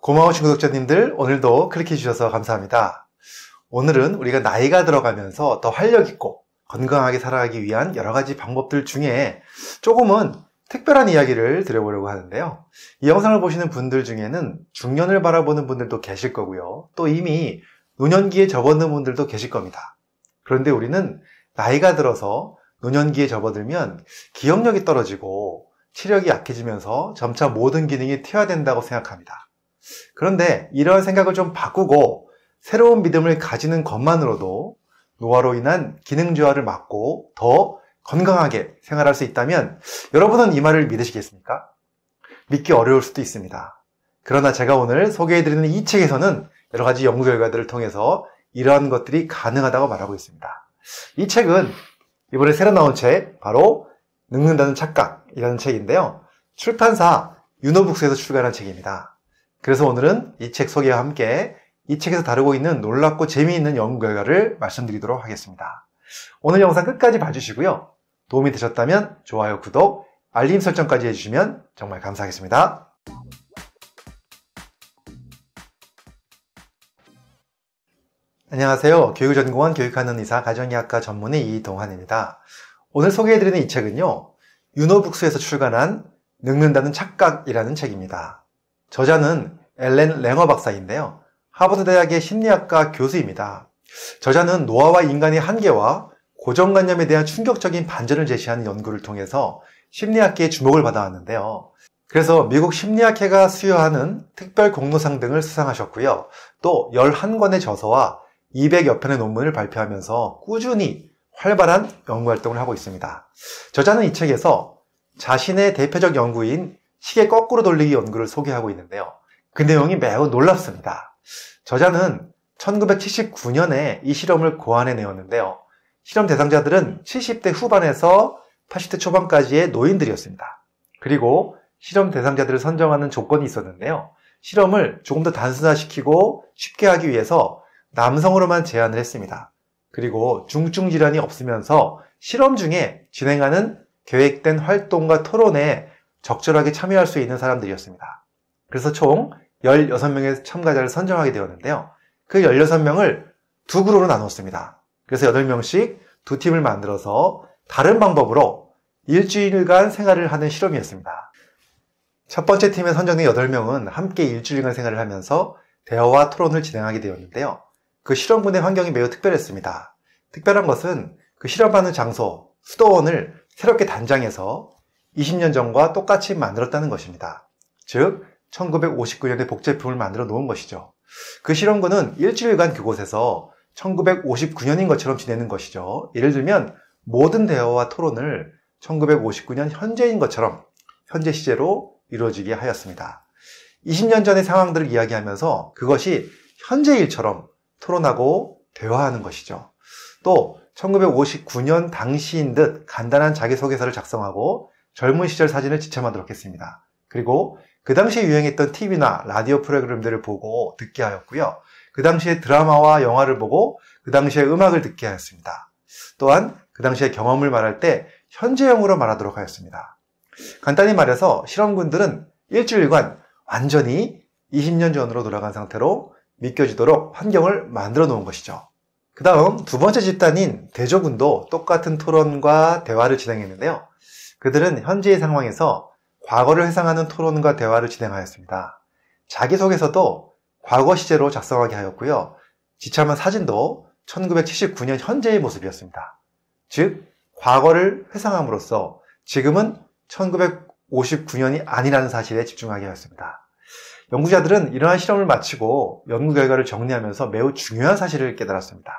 고마워 구독자님들 오늘도 클릭해 주셔서 감사합니다. 오늘은 우리가 나이가 들어가면서 더 활력 있고 건강하게 살아가기 위한 여러 가지 방법들 중에 조금은 특별한 이야기를 드려보려고 하는데요. 이 영상을 보시는 분들 중에는 중년을 바라보는 분들도 계실 거고요. 또 이미 노년기에 접어든 분들도 계실 겁니다. 그런데 우리는 나이가 들어서 노년기에 접어들면 기억력이 떨어지고 체력이 약해지면서 점차 모든 기능이 퇴화된다고 생각합니다. 그런데 이런 생각을 좀 바꾸고 새로운 믿음을 가지는 것만으로도 노화로 인한 기능 저하를 막고 더 건강하게 생활할 수 있다면 여러분은 이 말을 믿으시겠습니까? 믿기 어려울 수도 있습니다. 그러나 제가 오늘 소개해드리는 이 책에서는 여러 가지 연구 결과들을 통해서 이러한 것들이 가능하다고 말하고 있습니다. 이 책은 이번에 새로 나온 책, 바로 늙는다는 착각이라는 책인데요. 출판사 유노북스에서 출간한 책입니다. 그래서 오늘은 이 책 소개와 함께 이 책에서 다루고 있는 놀랍고 재미있는 연구 결과를 말씀드리도록 하겠습니다. 오늘 영상 끝까지 봐주시고요. 도움이 되셨다면 좋아요, 구독, 알림 설정까지 해주시면 정말 감사하겠습니다. 안녕하세요. 교육 전공한 교육하는 의사 가정의학과 전문의 이동환입니다. 오늘 소개해드리는 이 책은요. 유노북스에서 출간한 늙는다는 착각이라는 책입니다. 저자는 엘렌 랭어 박사인데요. 하버드 대학의 심리학과 교수입니다. 저자는 노아와 인간의 한계와 고정관념에 대한 충격적인 반전을 제시하는 연구를 통해서 심리학계의 주목을 받아왔는데요. 그래서 미국 심리학회가 수여하는 특별 공로상 등을 수상하셨고요. 또 11권의 저서와 200여 편의 논문을 발표하면서 꾸준히 활발한 연구 활동을 하고 있습니다. 저자는 이 책에서 자신의 대표적 연구인 시계 거꾸로 돌리기 연구를 소개하고 있는데요. 그 내용이 매우 놀랍습니다. 저자는 1979년에 이 실험을 고안해 내었는데요. 실험 대상자들은 70대 후반에서 80대 초반까지의 노인들이었습니다. 그리고 실험 대상자들을 선정하는 조건이 있었는데요. 실험을 조금 더 단순화시키고 쉽게 하기 위해서 남성으로만 제한을 했습니다. 그리고 중증 질환이 없으면서 실험 중에 진행하는 계획된 활동과 토론에 적절하게 참여할 수 있는 사람들이었습니다. 그래서 총 16명의 참가자를 선정하게 되었는데요. 그 16명을 두 그룹으로 나눴습니다. 그래서 8명씩 두 팀을 만들어서 다른 방법으로 일주일간 생활을 하는 실험이었습니다. 첫 번째 팀에 선정된 8명은 함께 일주일간 생활을 하면서 대화와 토론을 진행하게 되었는데요. 그 실험군의 환경이 매우 특별했습니다. 특별한 것은 그 실험하는 장소, 수도원을 새롭게 단장해서 20년 전과 똑같이 만들었다는 것입니다. 즉, 1959년에 복제품을 만들어 놓은 것이죠. 그 실험군은 일주일간 그곳에서 1959년인 것처럼 지내는 것이죠. 예를 들면 모든 대화와 토론을 1959년 현재인 것처럼 현재 시제로 이루어지게 하였습니다. 20년 전의 상황들을 이야기하면서 그것이 현재 일처럼 토론하고 대화하는 것이죠. 또 1959년 당시인 듯 간단한 자기소개서를 작성하고 젊은 시절 사진을 지참하도록 했습니다. 그리고 그 당시에 유행했던 TV나 라디오 프로그램들을 보고 듣게 하였고요. 그 당시에 드라마와 영화를 보고 그 당시에 음악을 듣게 하였습니다. 또한 그당시에 경험을 말할 때 현재형으로 말하도록 하였습니다. 간단히 말해서 실험군들은 일주일간 완전히 20년 전으로 돌아간 상태로 믿겨지도록 환경을 만들어 놓은 것이죠. 그 다음 두 번째 집단인 대조군도 똑같은 토론과 대화를 진행했는데요. 그들은 현재의 상황에서 과거를 회상하는 토론과 대화를 진행하였습니다. 자기소개서도 과거 시제로 작성하게 하였고요. 지참한 사진도 1979년 현재의 모습이었습니다. 즉, 과거를 회상함으로써 지금은 1959년이 아니라는 사실에 집중하게 하였습니다. 연구자들은 이러한 실험을 마치고 연구 결과를 정리하면서 매우 중요한 사실을 깨달았습니다.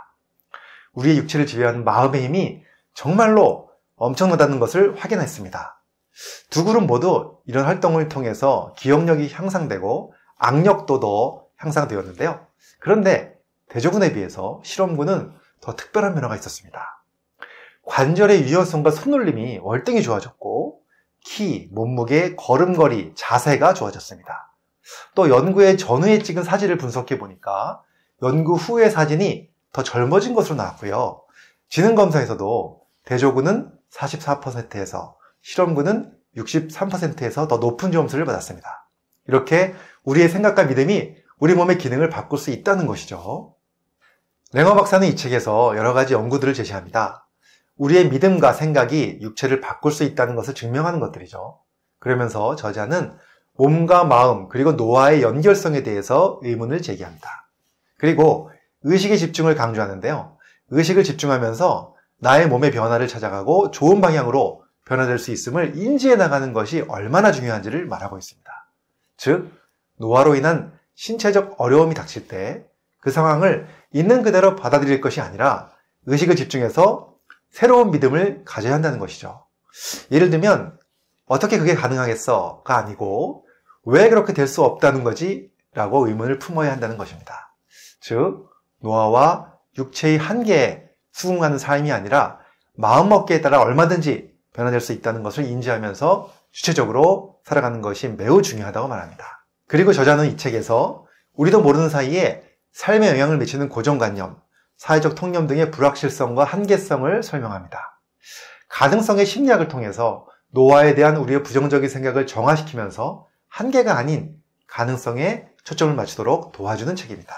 우리의 육체를 지배하는 마음의 힘이 정말로 엄청나다는 것을 확인했습니다. 두 그룹 모두 이런 활동을 통해서 기억력이 향상되고 악력도 더 향상되었는데요. 그런데 대조군에 비해서 실험군은 더 특별한 변화가 있었습니다. 관절의 유연성과 손놀림이 월등히 좋아졌고 키, 몸무게, 걸음걸이, 자세가 좋아졌습니다. 또 연구의 전후에 찍은 사진을 분석해 보니까 연구 후의 사진이 더 젊어진 것으로 나왔고요. 지능검사에서도 대조군은 44%에서 실험군은 63%에서 더 높은 점수를 받았습니다. 이렇게 우리의 생각과 믿음이 우리 몸의 기능을 바꿀 수 있다는 것이죠. 랭어 박사는 이 책에서 여러 가지 연구들을 제시합니다. 우리의 믿음과 생각이 육체를 바꿀 수 있다는 것을 증명하는 것들이죠. 그러면서 저자는 몸과 마음 그리고 노화의 연결성에 대해서 의문을 제기합니다. 그리고 의식의 집중을 강조하는데요. 의식을 집중하면서 나의 몸의 변화를 찾아가고 좋은 방향으로 변화될 수 있음을 인지해 나가는 것이 얼마나 중요한지를 말하고 있습니다. 즉, 노화로 인한 신체적 어려움이 닥칠 때 그 상황을 있는 그대로 받아들일 것이 아니라 의식을 집중해서 새로운 믿음을 가져야 한다는 것이죠. 예를 들면, 어떻게 그게 가능하겠어가 아니고, 왜 그렇게 될 수 없다는 거지? 라고 의문을 품어야 한다는 것입니다. 즉, 노화와 육체의 한계에 수긍하는 삶이 아니라 마음먹기에 따라 얼마든지 변화될 수 있다는 것을 인지하면서 주체적으로 살아가는 것이 매우 중요하다고 말합니다. 그리고 저자는 이 책에서 우리도 모르는 사이에 삶에 영향을 미치는 고정관념, 사회적 통념 등의 불확실성과 한계성을 설명합니다. 가능성의 심리학을 통해서 노화에 대한 우리의 부정적인 생각을 정화시키면서 한계가 아닌 가능성에 초점을 맞추도록 도와주는 책입니다.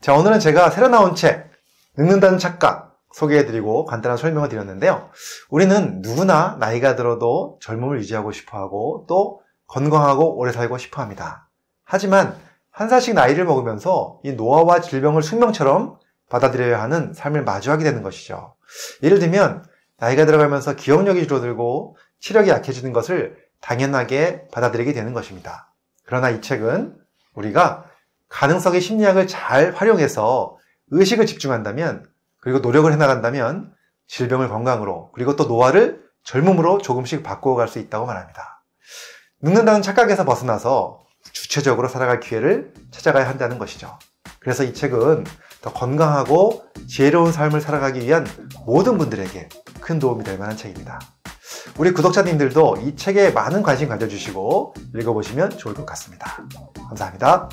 자, 오늘은 제가 새로 나온 책, 늙는다는 착각, 소개해드리고 간단한 설명을 드렸는데요. 우리는 누구나 나이가 들어도 젊음을 유지하고 싶어 하고 또 건강하고 오래 살고 싶어 합니다. 하지만 한 살씩 나이를 먹으면서 이 노화와 질병을 숙명처럼 받아들여야 하는 삶을 마주하게 되는 것이죠. 예를 들면 나이가 들어가면서 기억력이 줄어들고 시력이 약해지는 것을 당연하게 받아들이게 되는 것입니다. 그러나 이 책은 우리가 가능성의 심리학을 잘 활용해서 의식을 집중한다면 그리고 노력을 해나간다면 질병을 건강으로 그리고 또 노화를 젊음으로 조금씩 바꿔갈 수 있다고 말합니다. 늙는다는 착각에서 벗어나서 주체적으로 살아갈 기회를 찾아가야 한다는 것이죠. 그래서 이 책은 더 건강하고 지혜로운 삶을 살아가기 위한 모든 분들에게 큰 도움이 될 만한 책입니다. 우리 구독자님들도 이 책에 많은 관심 가져주시고 읽어보시면 좋을 것 같습니다. 감사합니다.